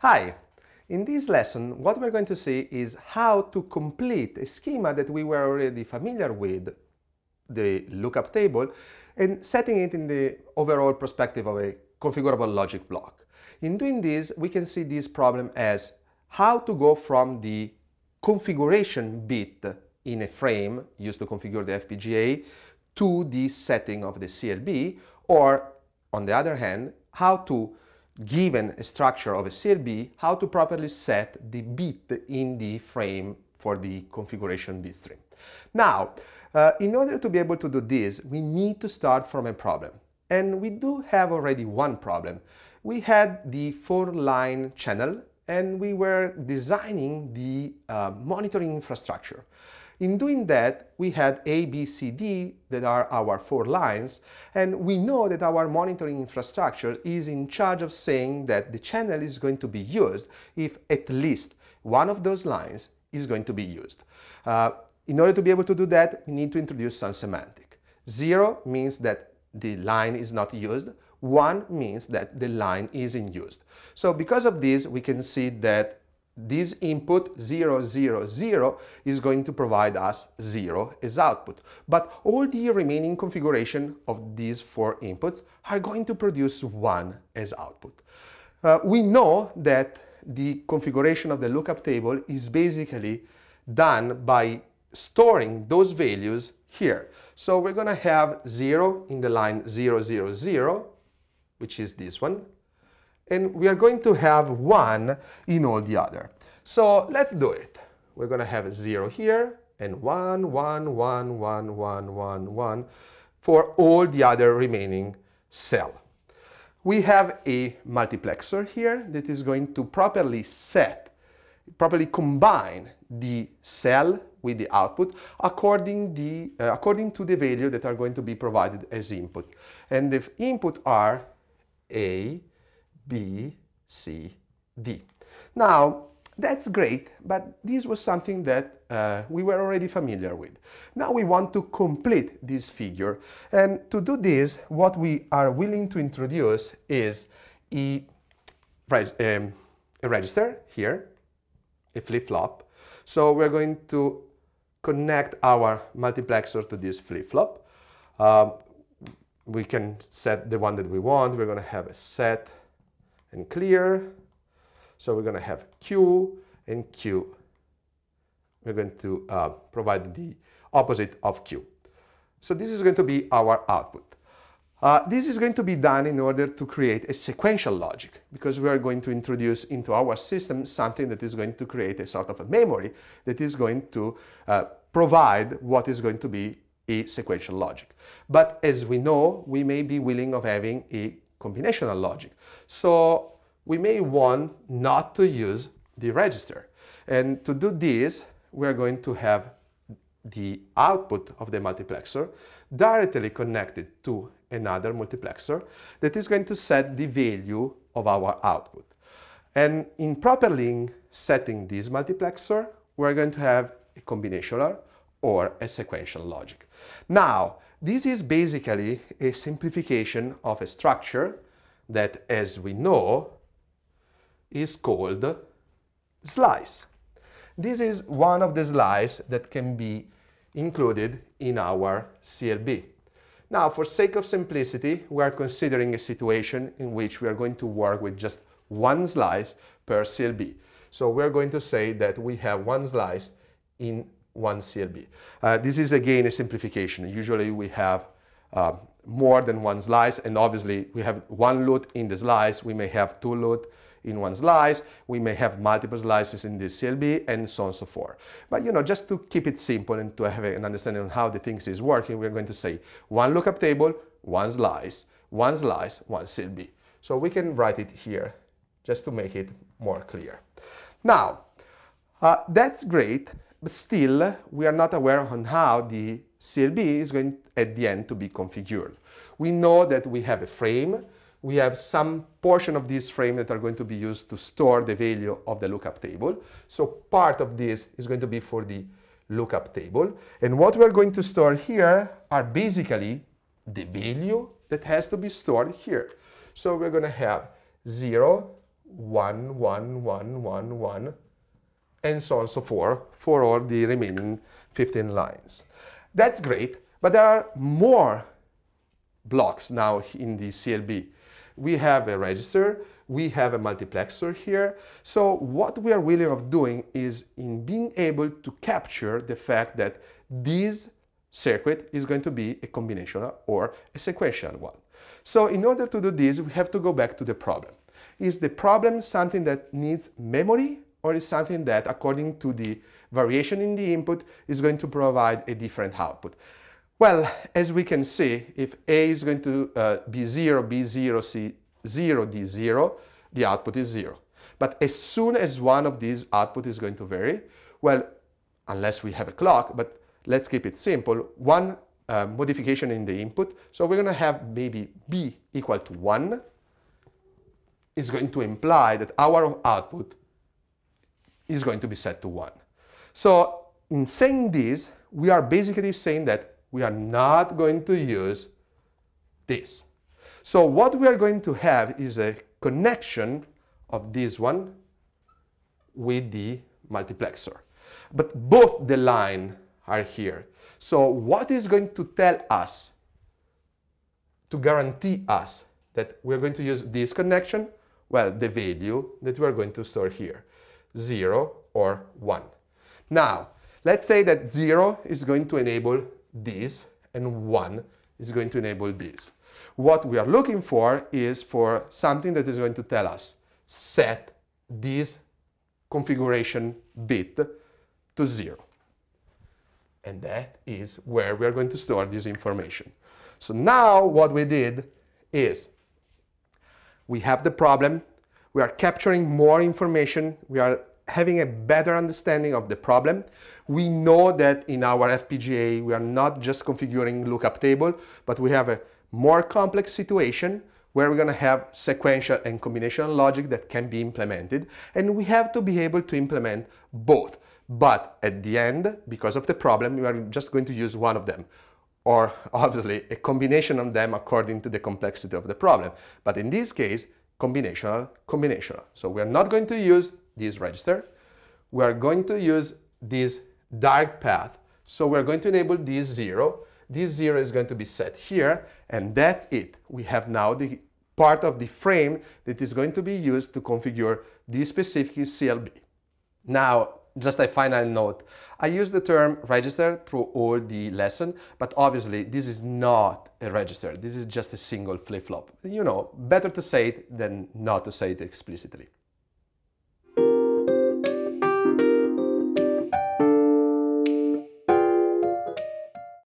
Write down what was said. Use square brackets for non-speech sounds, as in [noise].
Hi! In this lesson, what we're going to see is how to complete a schema that we were already familiar with, the lookup table, and setting it in the overall perspective of a configurable logic block. In doing this, we can see this problem as how to go from the configuration bit in a frame used to configure the FPGA to the setting of the CLB, or on the other hand, how to given a structure of a CLB, how to properly set the bit in the frame for the configuration bitstream? stream. Now, uh, in order to be able to do this, we need to start from a problem. And we do have already one problem. We had the four-line channel and we were designing the uh, monitoring infrastructure. In doing that, we had A, B, C, D that are our four lines, and we know that our monitoring infrastructure is in charge of saying that the channel is going to be used if at least one of those lines is going to be used. Uh, in order to be able to do that, we need to introduce some semantic. Zero means that the line is not used. One means that the line is in use. So because of this, we can see that this input 0, 0, 0 is going to provide us 0 as output. But all the remaining configuration of these four inputs are going to produce 1 as output. Uh, we know that the configuration of the lookup table is basically done by storing those values here. So we're going to have 0 in the line 000, which is this one, and we are going to have one in all the other. So let's do it. We're going to have zero here and one, one, one, one, one, one, one for all the other remaining cell. We have a multiplexer here that is going to properly set, properly combine the cell with the output according, the, uh, according to the value that are going to be provided as input. And the input are A, B, C, D. Now, that's great, but this was something that uh, we were already familiar with. Now we want to complete this figure. And to do this, what we are willing to introduce is a, um, a register here, a flip-flop. So we're going to connect our multiplexer to this flip-flop. Um, we can set the one that we want. We're going to have a set and clear. So we're going to have Q and Q. We're going to uh, provide the opposite of Q. So this is going to be our output. Uh, this is going to be done in order to create a sequential logic because we are going to introduce into our system something that is going to create a sort of a memory that is going to uh, provide what is going to be a sequential logic. But as we know, we may be willing of having a combinational logic. So we may want not to use the register. And to do this, we're going to have the output of the multiplexer directly connected to another multiplexer that is going to set the value of our output. And in properly setting this multiplexer, we're going to have a combinational or a sequential logic. Now, this is basically a simplification of a structure that, as we know, is called slice. This is one of the slices that can be included in our CLB. Now, for sake of simplicity, we are considering a situation in which we are going to work with just one slice per CLB. So we're going to say that we have one slice in one CLB. Uh, this is again a simplification. Usually we have uh, more than one slice and obviously we have one loot in the slice, we may have two loot in one slice, we may have multiple slices in the CLB and so on and so forth. But you know, just to keep it simple and to have an understanding on how the things is working, we're going to say one lookup table, one slice, one slice, one CLB. So we can write it here just to make it more clear. Now, uh, that's great, but still we are not aware on how the CLB is going at the end to be configured. We know that we have a frame, we have some portion of this frame that are going to be used to store the value of the lookup table. So part of this is going to be for the lookup table. And what we're going to store here are basically the value that has to be stored here. So we're going to have 0, 1, 1, 1, 1, 1, and so on and so forth for all the remaining 15 lines. That's great, but there are more blocks now in the CLB. We have a register, we have a multiplexer here. So what we are really of doing is in being able to capture the fact that this circuit is going to be a combinational or a sequential one. So in order to do this, we have to go back to the problem. Is the problem something that needs memory or is something that according to the variation in the input is going to provide a different output. Well, as we can see, if A is going to uh, be 0, B0, C0, D0, the output is 0. But as soon as one of these output is going to vary, well, unless we have a clock, but let's keep it simple, one uh, modification in the input. So we're going to have maybe B equal to 1 is going to imply that our output is going to be set to 1. So in saying this, we are basically saying that we are not going to use this. So what we are going to have is a connection of this one with the multiplexer. But both the line are here. So what is going to tell us, to guarantee us that we're going to use this connection? Well, the value that we're going to store here. 0, or 1. Now, let's say that 0 is going to enable this, and 1 is going to enable this. What we are looking for is for something that is going to tell us set this configuration bit to 0. And that is where we are going to store this information. So now what we did is we have the problem we are capturing more information, we are having a better understanding of the problem. We know that in our FPGA, we are not just configuring lookup table, but we have a more complex situation where we're going to have sequential and combinational logic that can be implemented. And we have to be able to implement both. But at the end, because of the problem, we are just going to use one of them or [laughs] obviously a combination of them according to the complexity of the problem. But in this case, combinational, combinational. So we are not going to use this register. We are going to use this dark path. So we're going to enable this zero. This zero is going to be set here, and that's it. We have now the part of the frame that is going to be used to configure this specific CLB. Now, just a final note. I use the term register through all the lesson, but obviously this is not a register. This is just a single flip-flop. You know, better to say it than not to say it explicitly.